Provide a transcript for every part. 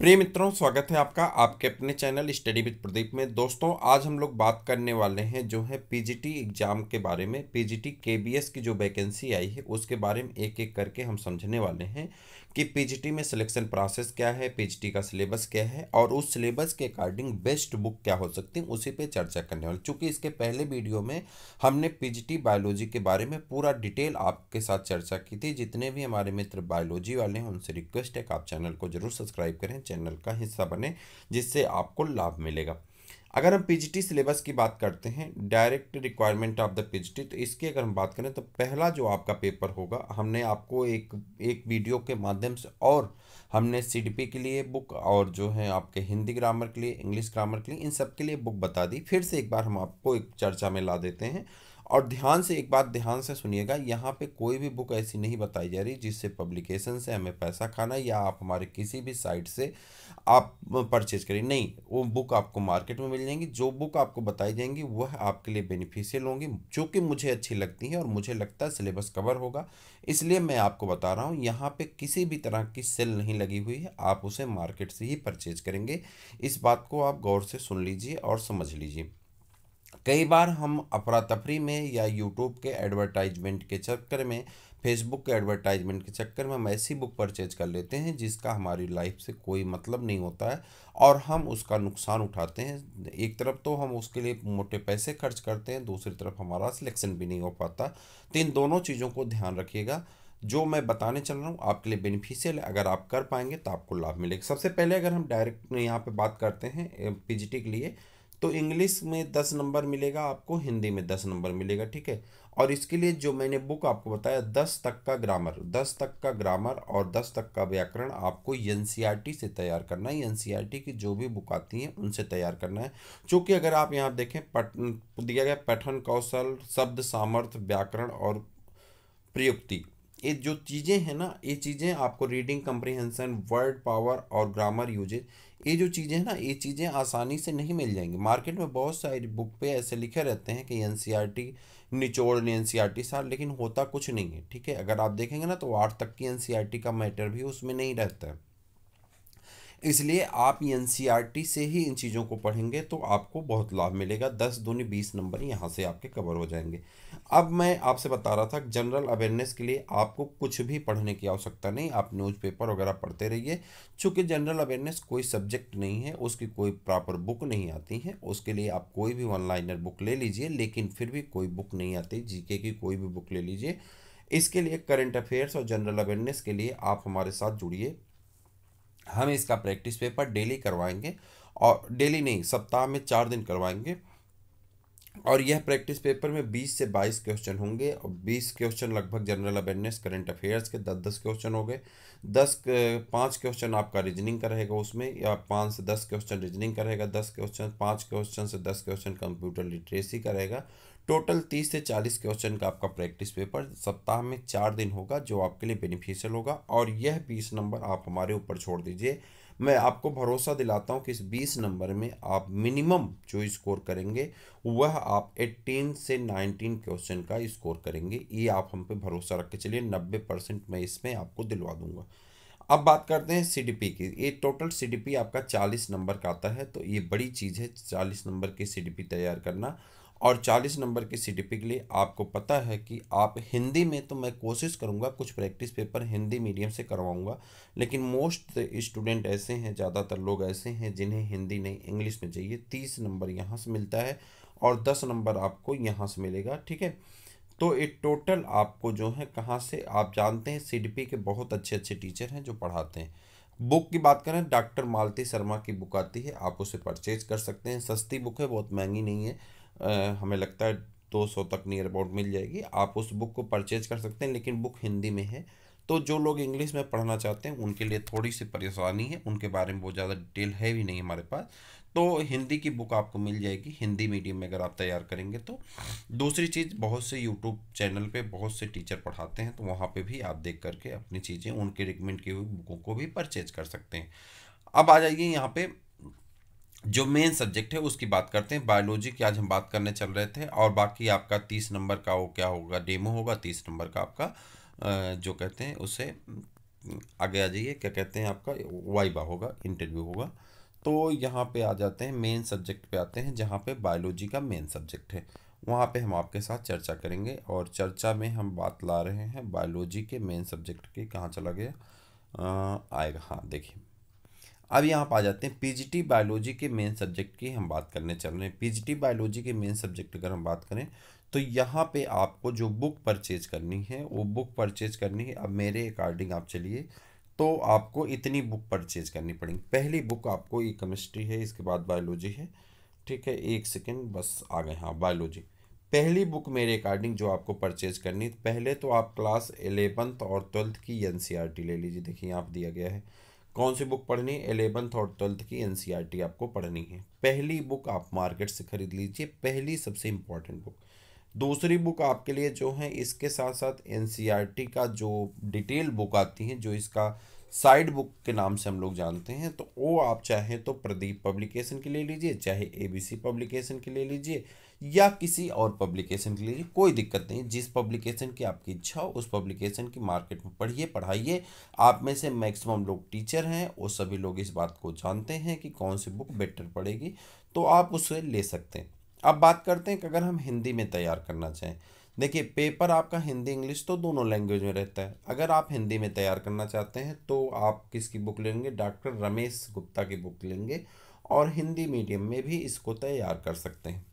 प्रिय मित्रों स्वागत है आपका आपके अपने चैनल स्टडी विद प्रदीप में दोस्तों आज हम लोग बात करने वाले हैं जो है पीजीटी एग्जाम के बारे में पीजीटी केबीएस की जो वैकेंसी आई है उसके बारे में एक एक करके हम समझने वाले हैं कि पीजीटी में सिलेक्शन प्रोसेस क्या है पीजीटी का सिलेबस क्या है और उस सिलेबस के अकॉर्डिंग बेस्ट बुक क्या हो सकती है उसी पे चर्चा करने वाले चूँकि इसके पहले वीडियो में हमने पीजीटी बायोलॉजी के बारे में पूरा डिटेल आपके साथ चर्चा की थी जितने भी हमारे मित्र बायोलॉजी वाले हैं उनसे रिक्वेस्ट है कि आप चैनल को जरूर सब्सक्राइब करें चैनल का हिस्सा बने जिससे आपको लाभ मिलेगा अगर हम पीजीटी सिलेबस की बात करते हैं direct requirement of the PGT तो इसकी अगर हम बात करें तो पहला जो आपका पेपर होगा हमने आपको एक एक वीडियो के माध्यम से और हमने सीडीपी के लिए बुक और जो है आपके हिंदी ग्रामर के लिए इंग्लिश ग्रामर के लिए इन सब के लिए बुक बता दी फिर से एक बार हम आपको एक चर्चा में ला देते हैं और ध्यान से एक बात ध्यान से सुनिएगा यहाँ पे कोई भी बुक ऐसी नहीं बताई जा रही जिससे पब्लिकेशन से हमें पैसा खाना या आप हमारे किसी भी साइट से आप परचेज करें नहीं वो बुक आपको मार्केट में मिल जाएंगी जो बुक आपको बताई जाएंगी वह आपके लिए बेनिफिशियल होंगी जो कि मुझे अच्छी लगती हैं और मुझे लगता है सिलेबस कवर होगा इसलिए मैं आपको बता रहा हूँ यहाँ पर किसी भी तरह की सेल नहीं लगी हुई है आप उसे मार्केट से ही परचेज करेंगे इस बात को आप गौर से सुन लीजिए और समझ लीजिए कई बार हम अफरा तफरी में या यूट्यूब के एडवर्टाइजमेंट के चक्कर में फेसबुक के एडवर्टाइजमेंट के चक्कर में हम ऐसी बुक परचेज कर लेते हैं जिसका हमारी लाइफ से कोई मतलब नहीं होता है और हम उसका नुकसान उठाते हैं एक तरफ तो हम उसके लिए मोटे पैसे खर्च करते हैं दूसरी तरफ हमारा सिलेक्शन भी नहीं हो पाता तो इन दोनों चीज़ों को ध्यान रखिएगा जो मैं बताने चल रहा हूँ आपके लिए बेनिफिशियल है अगर आप कर पाएंगे तो आपको लाभ मिलेगा सबसे पहले अगर हम डायरेक्ट यहाँ पर बात करते हैं पी के लिए तो इंग्लिश में दस नंबर मिलेगा आपको हिंदी में दस नंबर मिलेगा ठीक है और इसके लिए जो मैंने बुक आपको बताया दस तक का ग्रामर दस तक का ग्रामर और दस तक का व्याकरण आपको एन e से तैयार करना है एन e की जो भी बुक आती हैं उनसे तैयार करना है चूँकि अगर आप यहाँ देखें पठन दिया गया पठन कौशल शब्द सामर्थ्य व्याकरण और प्रयुक्ति ये जो चीज़ें हैं ना ये चीज़ें आपको रीडिंग कंप्रीहेंशन वर्ड पावर और ग्रामर यूजेज ये जो चीज़ें हैं ना ये चीज़ें आसानी से नहीं मिल जाएंगी मार्केट में बहुत सारे बुक पे ऐसे लिखे रहते हैं कि एन सी आर टी निचोड़ ने एन सी आर टी सार लेकिन होता कुछ नहीं है ठीक है अगर आप देखेंगे ना तो आठ तक की एन सी आर टी का मैटर भी उसमें नहीं रहता है इसलिए आप एन e से ही इन चीज़ों को पढ़ेंगे तो आपको बहुत लाभ मिलेगा दस दूनी बीस नंबर यहाँ से आपके कवर हो जाएंगे अब मैं आपसे बता रहा था जनरल अवेयरनेस के लिए आपको कुछ भी पढ़ने की आवश्यकता नहीं आप न्यूज़पेपर वगैरह पढ़ते रहिए चूँकि जनरल अवेयरनेस कोई सब्जेक्ट नहीं है उसकी कोई प्रॉपर बुक नहीं आती है उसके लिए आप कोई भी ऑनलाइनर बुक ले लीजिए लेकिन फिर भी कोई बुक नहीं आती जीके की कोई भी बुक ले लीजिए इसके लिए करंट अफेयर्स और जनरल अवेयरनेस के लिए आप हमारे साथ जुड़िए हम इसका प्रैक्टिस पेपर डेली करवाएंगे और डेली नहीं सप्ताह में चार दिन करवाएंगे और यह प्रैक्टिस पेपर में 20 से 22 क्वेश्चन होंगे और 20 क्वेश्चन लगभग जनरल अवेयरनेस करंट अफेयर्स के 10-10 क्वेश्चन हो गए दस पाँच क्वेश्चन आपका रीजनिंग का रहेगा उसमें या पाँच से दस क्वेश्चन रीजनिंग का रहेगा दस क्वेश्चन पाँच क्वेश्चन से दस क्वेश्चन कंप्यूटर लिटरेसी का रहेगा टोटल तीस से चालीस क्वेश्चन का आपका प्रैक्टिस पेपर सप्ताह में चार दिन होगा जो आपके लिए बेनिफिशियल होगा और यह बीस नंबर आप हमारे ऊपर छोड़ दीजिए मैं आपको भरोसा दिलाता हूँ कि इस बीस नंबर में आप मिनिमम जो स्कोर करेंगे वह आप एट्टीन से नाइनटीन क्वेश्चन का स्कोर करेंगे ये आप हम पे भरोसा रख के चलिए नब्बे परसेंट मैं इसमें आपको दिलवा दूंगा अब बात करते हैं सी की ये टोटल सी आपका चालीस नंबर का आता है तो ये बड़ी चीज़ है चालीस नंबर की सी तैयार करना और चालीस नंबर की सी के लिए आपको पता है कि आप हिंदी में तो मैं कोशिश करूँगा कुछ प्रैक्टिस पेपर हिंदी मीडियम से करवाऊँगा लेकिन मोस्ट स्टूडेंट ऐसे हैं ज़्यादातर लोग ऐसे हैं जिन्हें हिंदी नहीं इंग्लिश में चाहिए तीस नंबर यहाँ से मिलता है और दस नंबर आपको यहाँ से मिलेगा ठीक है तो ये टोटल आपको जो है कहाँ से आप जानते हैं सी के बहुत अच्छे अच्छे टीचर हैं जो पढ़ाते हैं बुक की बात करें डॉक्टर मालती शर्मा की बुक आती है आप उसे परचेज कर सकते हैं सस्ती बुक है बहुत महंगी नहीं है हमें लगता है दो सौ तक नियर अबाउट मिल जाएगी आप उस बुक को परचेज कर सकते हैं लेकिन बुक हिंदी में है तो जो लोग इंग्लिश में पढ़ना चाहते हैं उनके लिए थोड़ी सी परेशानी है उनके बारे में बहुत ज़्यादा डिटेल है भी नहीं हमारे पास तो हिंदी की बुक आपको मिल जाएगी हिंदी मीडियम में अगर आप तैयार करेंगे तो दूसरी चीज़ बहुत से यूट्यूब चैनल पे बहुत से टीचर पढ़ाते हैं तो वहाँ पे भी आप देख करके अपनी चीज़ें उनके रिकमेंड की हुई बुकों को भी परचेज कर सकते हैं अब आ जाइए यहाँ पर जो मेन सब्जेक्ट है उसकी बात करते हैं बायोलॉजी की आज हम बात करने चल रहे थे और बाकी आपका तीस नंबर का वो क्या होगा डेमो होगा तीस नंबर का आपका जो कहते हैं उसे आगे आ जाइए क्या कहते हैं आपका वाइबा होगा इंटरव्यू होगा तो यहाँ पे आ जाते हैं मेन सब्जेक्ट पे आते हैं जहाँ पे बायोलॉजी का मेन सब्जेक्ट है वहाँ पे हम आपके साथ चर्चा करेंगे और चर्चा में हम बात ला रहे हैं बायोलॉजी के मेन सब्जेक्ट के कहाँ चला गया आ, आएगा हाँ देखिए अब यहाँ पर आ जाते हैं पीजीटी बायोलॉजी के मेन सब्जेक्ट की हम बात करने चल रहे हैं पीजीटी बायोलॉजी के मेन सब्जेक्ट अगर हम बात करें तो यहाँ पे आपको जो बुक परचेज करनी है वो बुक परचेज करनी है अब मेरे अकॉर्डिंग आप चलिए तो आपको इतनी बुक परचेज करनी पड़ेगी पहली बुक आपको ये केमिस्ट्री है इसके बाद बायोलॉजी है ठीक है एक सेकेंड बस आ गए हाँ बायोलॉजी पहली बुक मेरे अकॉर्डिंग जो आपको परचेज करनी पहले तो आप क्लास एलेवंथ और ट्वेल्थ की एन e ले लीजिए देखिए यहाँ पर दिया गया है कौन सी बुक पढ़नी है एलेवंथ और ट्वेल्थ की एन e आपको पढ़नी है पहली बुक आप मार्केट से ख़रीद लीजिए पहली सबसे इम्पॉर्टेंट बुक दूसरी बुक आपके लिए जो है इसके साथ साथ एन का जो डिटेल बुक आती है जो इसका साइड बुक के नाम से हम लोग जानते हैं तो वो आप चाहें तो प्रदीप पब्लिकेशन के ले लीजिए चाहे एबीसी पब्लिकेशन के ले लीजिए या किसी और पब्लिकेशन के लिए कोई दिक्कत नहीं जिस पब्लिकेशन की आपकी इच्छा हो उस पब्लिकेशन की मार्केट में पढ़िए पढ़ाइए आप में से मैक्सिमम लोग टीचर हैं वो सभी लोग इस बात को जानते हैं कि कौन सी बुक बेटर पड़ेगी तो आप उसे ले सकते हैं अब बात करते हैं कि अगर हम हिंदी में तैयार करना चाहें देखिए पेपर आपका हिंदी इंग्लिश तो दोनों लैंग्वेज में रहता है अगर आप हिंदी में तैयार करना चाहते हैं तो आप किसकी बुक लेंगे डॉक्टर रमेश गुप्ता की बुक लेंगे और हिंदी मीडियम में भी इसको तैयार कर सकते हैं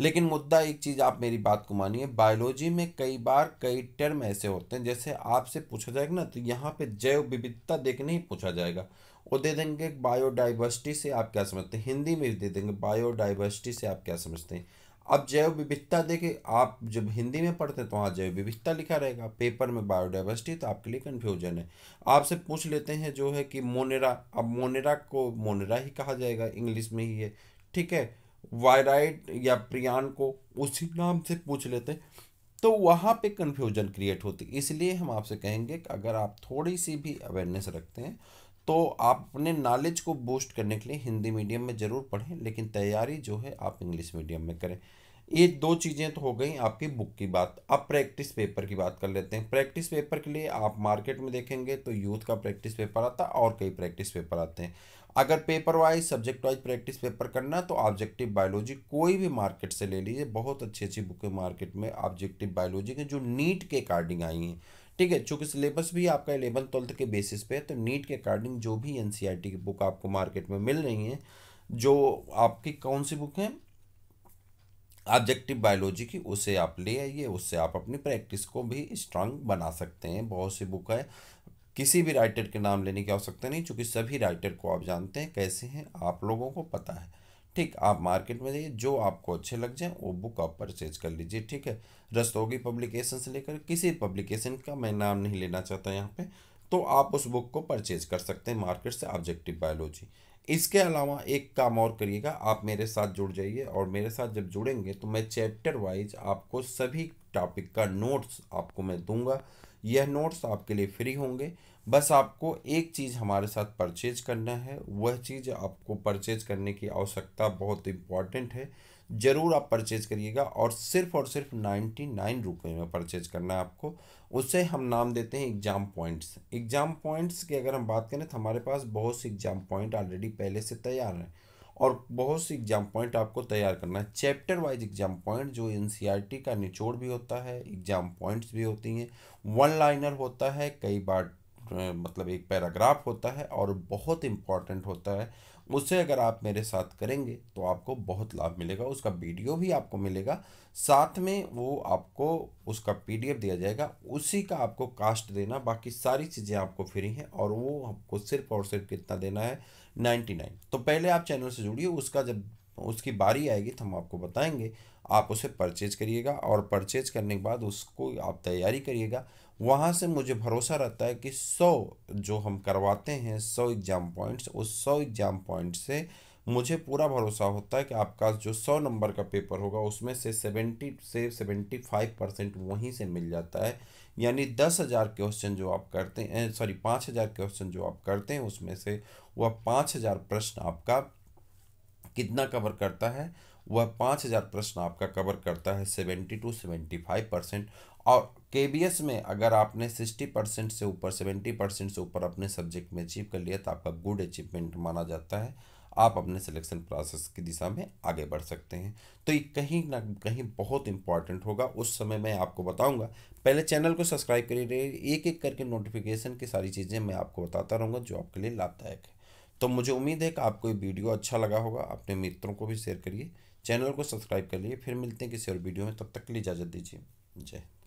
लेकिन मुद्दा एक चीज़ आप मेरी बात को मानिए बायोलॉजी में कई बार कई टर्म ऐसे होते हैं जैसे आपसे पूछा जाएगा ना तो यहाँ पे जैव विविधता देखने ही पूछा जाएगा वो दे देंगे बायोडाइवर्सिटी से आप क्या समझते हैं हिंदी में दे देंगे बायोडाइवर्सिटी से आप क्या समझते हैं अब जैव विविधता देखे आप जब हिंदी में पढ़ते हैं तो वहाँ जैव विविधता लिखा रहेगा पेपर में बायोडाइवर्सिटी तो आपके लिए कन्फ्यूजन है आपसे पूछ लेते हैं जो है कि मोनेरा अब मोनेरा को मोनेरा ही कहा जाएगा इंग्लिश में ही है ठीक है वायराइड या प्रियान को उसी नाम से पूछ लेते तो वहाँ पे कन्फ्यूजन क्रिएट होती इसलिए हम आपसे कहेंगे कि अगर आप थोड़ी सी भी अवेयरनेस रखते हैं तो आप अपने नॉलेज को बूस्ट करने के लिए हिंदी मीडियम में ज़रूर पढ़ें लेकिन तैयारी जो है आप इंग्लिश मीडियम में करें ये दो चीज़ें तो हो गई आपकी बुक की बात अब प्रैक्टिस पेपर की बात कर लेते हैं प्रैक्टिस पेपर के लिए आप मार्केट में देखेंगे तो यूथ का प्रैक्टिस पेपर आता है और कई प्रैक्टिस पेपर आते हैं अगर paper wise subject wise practice paper करना तो ऑब्जेक्टिव बायोलॉजी कोई भी मार्केट से ले लीजिए बहुत अच्छी अच्छी बुकें मार्केट में ऑब्जेक्टिव बायोलॉजी के जो नीट के अकॉर्डिंग आई हैं ठीक है चूँकि सिलेबस भी आपका एलेवन ट्वेल्थ के बेसिस पे है तो नीट के अकॉर्डिंग जो भी एन e की बुक आपको मार्केट में मिल रही हैं जो आपकी कौन सी बुक हैं ऑब्जेक्टिव बायोलॉजी की उसे आप ले आइए उससे आप अपनी प्रैक्टिस को भी स्ट्रांग बना सकते हैं बहुत सी बुक है किसी भी राइटर के नाम लेने की आवश्यकता नहीं चूँकि सभी राइटर को आप जानते हैं कैसे हैं आप लोगों को पता है ठीक आप मार्केट में जाइए जो आपको अच्छे लग जाए वो बुक आप परचेज कर लीजिए ठीक है रस्तोगी पब्लिकेशन से लेकर किसी पब्लिकेशन का मैं नाम नहीं लेना चाहता यहाँ पे तो आप उस बुक को परचेज कर सकते हैं मार्केट से ऑब्जेक्टिव बायोलॉजी इसके अलावा एक काम और करिएगा आप मेरे साथ जुड़ जाइए और मेरे साथ जब जुड़ेंगे तो मैं चैप्टर वाइज आपको सभी टॉपिक का नोट्स आपको मैं दूंगा यह नोट्स आपके लिए फ्री होंगे बस आपको एक चीज़ हमारे साथ परचेज करना है वह चीज़ आपको परचेज करने की आवश्यकता बहुत इम्पॉर्टेंट है ज़रूर आप परचेज़ करिएगा और सिर्फ और सिर्फ नाइन्टी नाइन रुपये में परचेज करना है आपको उसे हम नाम देते हैं एग्ज़ाम पॉइंट्स एग्ज़ाम पॉइंट्स की अगर हम बात करें तो हमारे पास बहुत से एग्ज़ाम पॉइंट ऑलरेडी पहले से तैयार हैं और बहुत से एग्ज़ाम पॉइंट आपको तैयार करना है चैप्टर वाइज एग्ज़ाम पॉइंट जो एन e का निचोड़ भी होता है एग्ज़ाम पॉइंट्स भी होती हैं वन लाइनर होता है कई बार मतलब एक पैराग्राफ होता है और बहुत इम्पॉर्टेंट होता है उससे अगर आप मेरे साथ करेंगे तो आपको बहुत लाभ मिलेगा उसका वीडियो भी आपको मिलेगा साथ में वो आपको उसका पीडीएफ दिया जाएगा उसी का आपको कास्ट देना बाकी सारी चीज़ें आपको फ्री हैं और वो आपको सिर्फ और सिर्फ कितना देना है नाइन्टी नाइन तो पहले आप चैनल से जुड़िए उसका जब उसकी बारी आएगी तो हम आपको बताएंगे आप उसे परचेज करिएगा और परचेज करने के बाद उसको आप तैयारी करिएगा वहाँ से मुझे भरोसा रहता है कि सौ जो हम करवाते हैं सौ एग्ज़ाम पॉइंट्स उस सौ एग्ज़ाम पॉइंट से मुझे पूरा भरोसा होता है कि आपका जो सौ नंबर का पेपर होगा उसमें से सेवेंटी से सेवेंटी फाइव परसेंट वहीं से मिल जाता है यानी दस हज़ार क्वेश्चन जो आप करते हैं सॉरी पाँच हज़ार क्वेश्चन जो आप करते हैं उसमें से वह पाँच हज़ार प्रश्न आपका कितना कवर करता है वह पाँच हज़ार प्रश्न आपका कवर करता है seventy two seventy five percent और के में अगर आपने सिक्सटी परसेंट से ऊपर सेवेंटी परसेंट से ऊपर अपने सब्जेक्ट में अचीव कर लिया तो आपका गुड अचीवमेंट माना जाता है आप अपने सिलेक्शन प्रोसेस की दिशा में आगे बढ़ सकते हैं तो ये कहीं ना कहीं बहुत इंपॉर्टेंट होगा उस समय मैं आपको बताऊंगा पहले चैनल को सब्सक्राइब करिए एक एक करके नोटिफिकेशन की सारी चीज़ें मैं आपको बताता रहूँगा जो आपके लिए लाभदायक है तो मुझे उम्मीद है कि आपको ये वीडियो अच्छा लगा होगा अपने मित्रों को भी शेयर करिए चैनल को सब्सक्राइब कर लिए फिर मिलते हैं किसी और वीडियो में तब तक के लिए इजाज़त दीजिए जय